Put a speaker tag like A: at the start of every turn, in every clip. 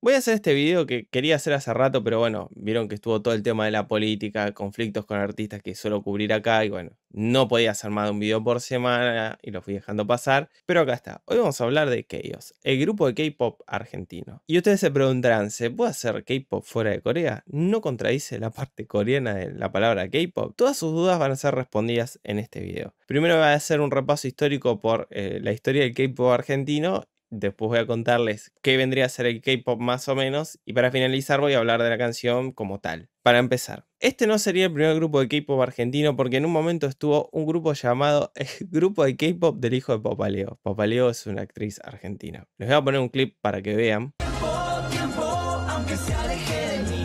A: Voy a hacer este video que quería hacer hace rato, pero bueno, vieron que estuvo todo el tema de la política, conflictos con artistas que suelo cubrir acá y bueno, no podía hacer más de un video por semana y lo fui dejando pasar, pero acá está. Hoy vamos a hablar de Chaos, el grupo de K-pop argentino. Y ustedes se preguntarán, ¿se puede hacer K-pop fuera de Corea? ¿No contradice la parte coreana de la palabra K-pop? Todas sus dudas van a ser respondidas en este video. Primero va a hacer un repaso histórico por eh, la historia del K-pop argentino Después voy a contarles qué vendría a ser el K-pop más o menos. Y para finalizar voy a hablar de la canción como tal. Para empezar, este no sería el primer grupo de K-pop argentino porque en un momento estuvo un grupo llamado el Grupo de K-pop del hijo de Popaleo Popaleo es una actriz argentina. Les voy a poner un clip para que vean. Tiempo, tiempo, aunque se aleje de mí.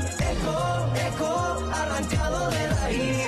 A: arrancado de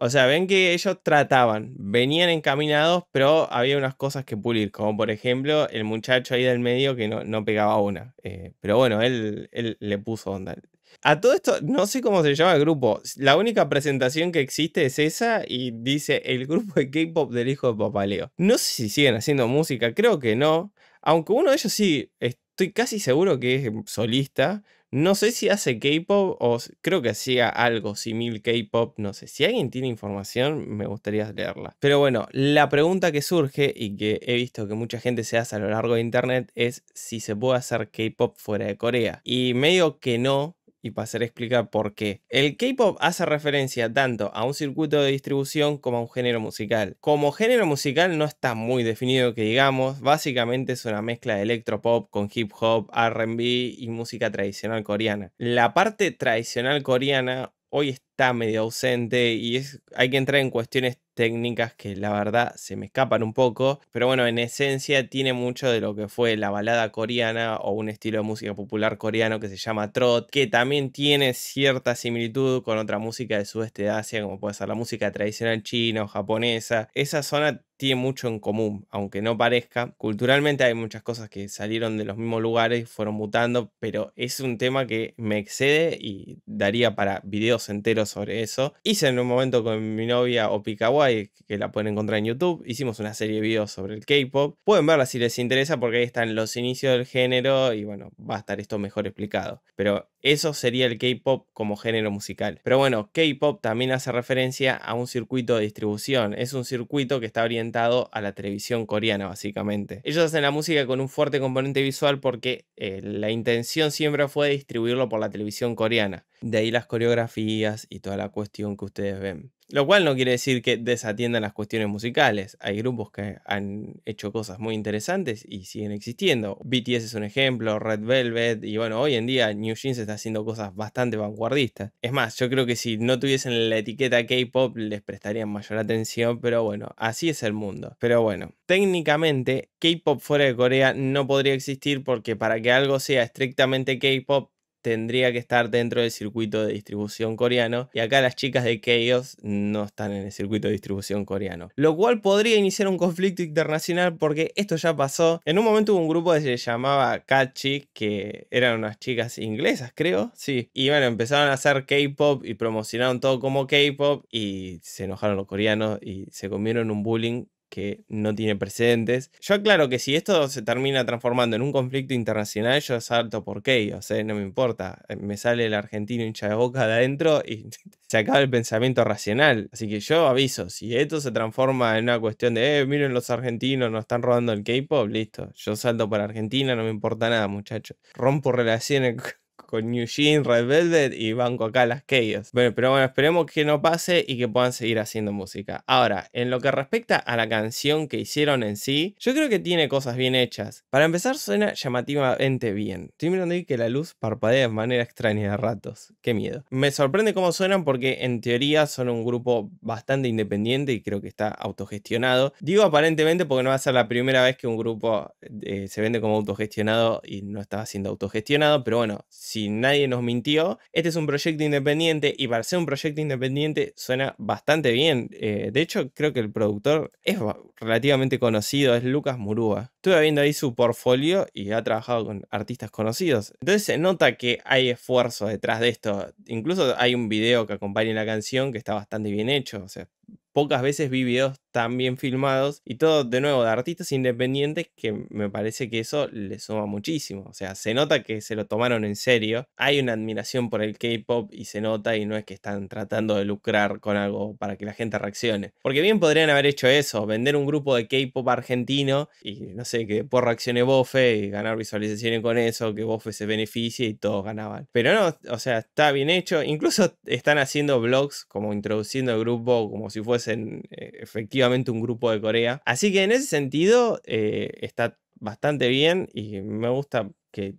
A: o sea, ven que ellos trataban, venían encaminados, pero había unas cosas que pulir, como por ejemplo el muchacho ahí del medio que no, pegaba una. Eh, pero bueno, él, él le puso onda. A todo esto, no sé cómo se llama el grupo. La única presentación que existe es esa y dice el grupo de K-pop del hijo de Papaleo. No sé si siguen haciendo música, creo que no. Aunque uno de ellos sí, estoy casi seguro que es solista. No sé si hace K-pop o creo que hacía algo similar K-pop, no sé. Si alguien tiene información, me gustaría leerla. Pero bueno, la pregunta que surge y que he visto que mucha gente se hace a lo largo de internet es si se puede hacer K-pop fuera de Corea. Y medio que no, y pasaré a explicar por qué. El K-pop hace referencia tanto a un circuito de distribución como a un género musical. Como género musical no está muy definido que digamos, básicamente es una mezcla de electropop con hip hop, RB y música tradicional coreana. La parte tradicional coreana hoy está está medio ausente y es, hay que entrar en cuestiones técnicas que la verdad se me escapan un poco, pero bueno, en esencia tiene mucho de lo que fue la balada coreana o un estilo de música popular coreano que se llama trot, que también tiene cierta similitud con otra música del sudeste de Asia, como puede ser la música tradicional china o japonesa. Esa zona tiene mucho en común, aunque no parezca. Culturalmente hay muchas cosas que salieron de los mismos lugares y fueron mutando, pero es un tema que me excede y daría para videos enteros sobre eso. Hice en un momento con mi novia Opikawai, que la pueden encontrar en YouTube, hicimos una serie de videos sobre el K-pop. Pueden verla si les interesa porque ahí están los inicios del género y bueno, va a estar esto mejor explicado. Pero eso sería el K-pop como género musical. Pero bueno, K-pop también hace referencia a un circuito de distribución. Es un circuito que está orientado a la televisión coreana, básicamente. Ellos hacen la música con un fuerte componente visual porque eh, la intención siempre fue distribuirlo por la televisión coreana. De ahí las coreografías y toda la cuestión que ustedes ven. Lo cual no quiere decir que desatiendan las cuestiones musicales. Hay grupos que han hecho cosas muy interesantes y siguen existiendo. BTS es un ejemplo, Red Velvet, y bueno, hoy en día New Jeans está haciendo cosas bastante vanguardistas. Es más, yo creo que si no tuviesen la etiqueta K-pop les prestarían mayor atención, pero bueno, así es el mundo. Pero bueno, técnicamente K-pop fuera de Corea no podría existir porque para que algo sea estrictamente K-pop tendría que estar dentro del circuito de distribución coreano y acá las chicas de Chaos no están en el circuito de distribución coreano, lo cual podría iniciar un conflicto internacional porque esto ya pasó. En un momento hubo un grupo que se llamaba Kachi, que eran unas chicas inglesas, creo, sí, y bueno, empezaron a hacer K-pop y promocionaron todo como K-pop y se enojaron los coreanos y se comieron un bullying que no tiene precedentes. Yo aclaro que si esto se termina transformando en un conflicto internacional, yo salto por qué, o sea, no me importa. Eh, me sale el argentino hincha de boca de adentro y se acaba el pensamiento racional. Así que yo aviso, si esto se transforma en una cuestión de, eh, miren los argentinos, nos están rodando el K-pop, listo. Yo salto por Argentina, no me importa nada, muchachos. Rompo relaciones con Eugene, Red Velvet y banco acá las Chaos. Bueno, pero bueno, esperemos que no pase y que puedan seguir haciendo música. Ahora, en lo que respecta a la canción que hicieron en sí, yo creo que tiene cosas bien hechas. Para empezar, suena llamativamente bien. Estoy mirando ahí que la luz parpadea de manera extraña de ratos. Qué miedo. Me sorprende cómo suenan porque en teoría son un grupo bastante independiente y creo que está autogestionado. Digo aparentemente porque no va a ser la primera vez que un grupo eh, se vende como autogestionado y no está siendo autogestionado, pero bueno, si nadie nos mintió, este es un proyecto independiente y para ser un proyecto independiente suena bastante bien. Eh, de hecho, creo que el productor es relativamente conocido, es Lucas Murúa. Estuve viendo ahí su portfolio y ha trabajado con artistas conocidos. Entonces se nota que hay esfuerzo detrás de esto. Incluso hay un video que acompaña la canción que está bastante bien hecho. O sea, pocas veces vi videos tan bien filmados y todo de nuevo de artistas independientes que me parece que eso le suma muchísimo. O sea, se nota que se lo tomaron en serio. Hay una admiración por el K-pop y se nota y no es que están tratando de lucrar con algo para que la gente reaccione. Porque bien podrían haber hecho eso, vender un grupo de K-pop argentino y no sé, que después reaccione Bofe y ganar visualizaciones con eso, que Bofe se beneficie y todos ganaban. Pero no, o sea, está bien hecho. Incluso están haciendo blogs como introduciendo el grupo como si fuesen eh, efectivos un grupo de Corea. Así que en ese sentido eh, está bastante bien y me gusta que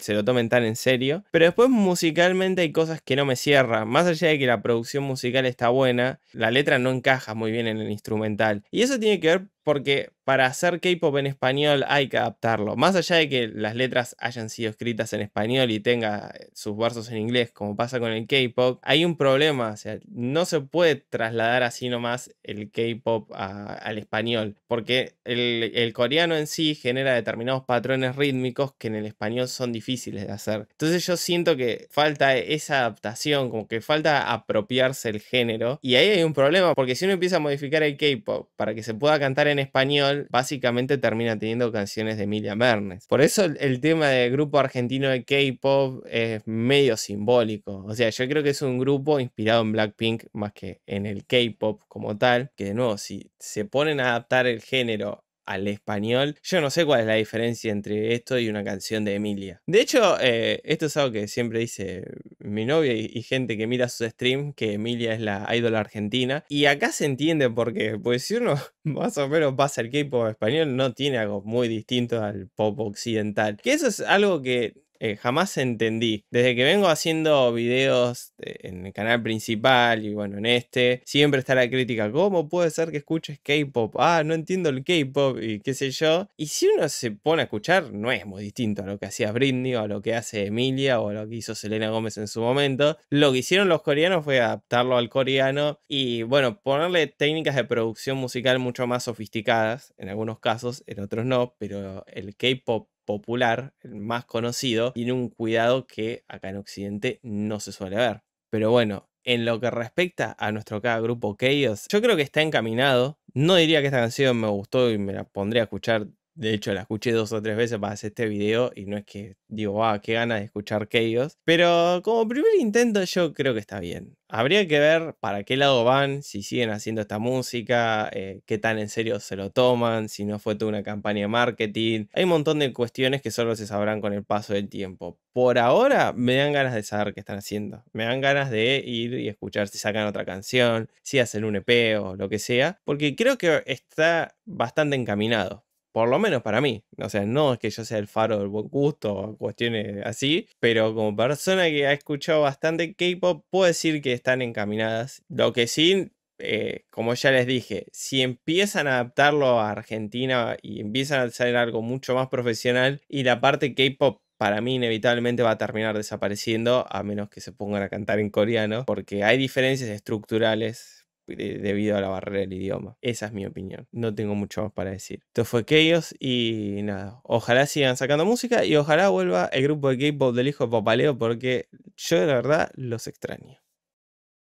A: se lo tomen tan en serio. Pero después musicalmente hay cosas que no me cierran. Más allá de que la producción musical está buena, la letra no encaja muy bien en el instrumental. Y eso tiene que ver porque para hacer K-pop en español hay que adaptarlo. Más allá de que las letras hayan sido escritas en español y tenga eh, sus versos en inglés, como pasa con el K-pop, hay un problema. O sea, no se puede trasladar así nomás el K-pop al español, porque el, coreano en sí genera determinados patrones rítmicos que en el español son difíciles de hacer. Entonces yo siento que falta esa adaptación, como que falta apropiarse el género. Y ahí hay un problema, porque si uno empieza a modificar el K-pop para que se pueda cantar en español básicamente termina teniendo canciones de Emilia Mernes. Por eso el, tema del grupo argentino de K-pop es medio simbólico. O sea, yo creo que es un grupo inspirado en Blackpink más que en el K-pop como tal. Que de nuevo, si se ponen a adaptar el género al español. Yo no sé cuál es la diferencia entre esto y una canción de Emilia. De hecho, eh, esto es algo que siempre dice mi novia y, gente que mira sus streams que Emilia es la ídola argentina. Y acá se entiende porque, pues si uno más o menos pasa el K-pop español, no tiene algo muy distinto al pop occidental. Que eso es algo que eh, jamás entendí. Desde que vengo haciendo videos eh, en el canal principal y bueno, en este, siempre está la crítica, ¿cómo puede ser que escuches K-Pop? Ah, no entiendo el K-Pop y qué sé yo. Y si uno se pone a escuchar, no es muy distinto a lo que hacía Britney o a lo que hace Emilia o a lo que hizo Selena Gómez en su momento. Lo que hicieron los coreanos fue adaptarlo al coreano y bueno, ponerle técnicas de producción musical mucho más sofisticadas, en algunos casos, en otros no, pero el K-Pop popular, el más conocido, tiene un cuidado que acá en Occidente no se suele ver. Pero bueno, en lo que respecta a nuestro cada grupo Chaos, yo creo que está encaminado. No diría que esta canción me gustó y me la pondría a escuchar de hecho, la escuché dos o tres veces para hacer este video y no es que digo, ah, qué ganas de escuchar ellos! Pero como primer intento yo creo que está bien. Habría que ver para qué lado van, si siguen haciendo esta música, eh, qué tan en serio se lo toman, si no fue toda una campaña de marketing. Hay un montón de cuestiones que solo se sabrán con el paso del tiempo. Por ahora me dan ganas de saber qué están haciendo. Me dan ganas de ir y escuchar si sacan otra canción, si hacen un EP o lo que sea, porque creo que está bastante encaminado por lo menos para mí. O sea, no es que yo sea el faro del buen gusto o cuestiones así, pero como persona que ha escuchado bastante K-pop, puedo decir que están encaminadas. Lo que sí, eh, como ya les dije, si empiezan a adaptarlo a Argentina y empiezan a hacer algo mucho más profesional y la parte K-pop para mí inevitablemente va a terminar desapareciendo a menos que se pongan a cantar en coreano, porque hay diferencias estructurales debido a la barrera del idioma. Esa es mi opinión. No tengo mucho más para decir. Esto fue Chaos y nada. Ojalá sigan sacando música y ojalá vuelva el grupo de K-pop del hijo de Papaleo porque yo la verdad los extraño.